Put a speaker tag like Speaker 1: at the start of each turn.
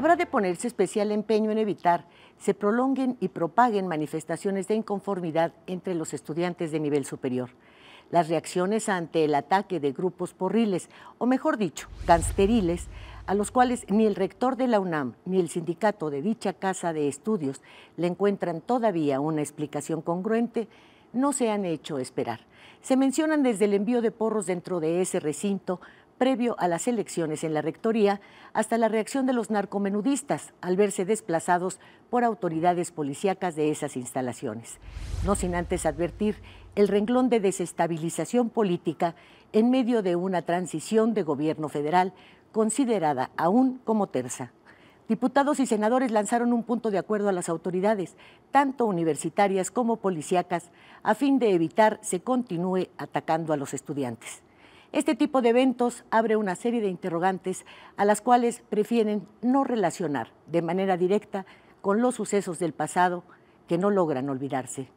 Speaker 1: habrá de ponerse especial empeño en evitar se prolonguen y propaguen manifestaciones de inconformidad entre los estudiantes de nivel superior. Las reacciones ante el ataque de grupos porriles, o mejor dicho, gansteriles, a los cuales ni el rector de la UNAM ni el sindicato de dicha casa de estudios le encuentran todavía una explicación congruente, no se han hecho esperar. Se mencionan desde el envío de porros dentro de ese recinto, previo a las elecciones en la Rectoría hasta la reacción de los narcomenudistas al verse desplazados por autoridades policíacas de esas instalaciones. No sin antes advertir el renglón de desestabilización política en medio de una transición de gobierno federal considerada aún como tersa. Diputados y senadores lanzaron un punto de acuerdo a las autoridades, tanto universitarias como policíacas, a fin de evitar se continúe atacando a los estudiantes. Este tipo de eventos abre una serie de interrogantes a las cuales prefieren no relacionar de manera directa con los sucesos del pasado que no logran olvidarse.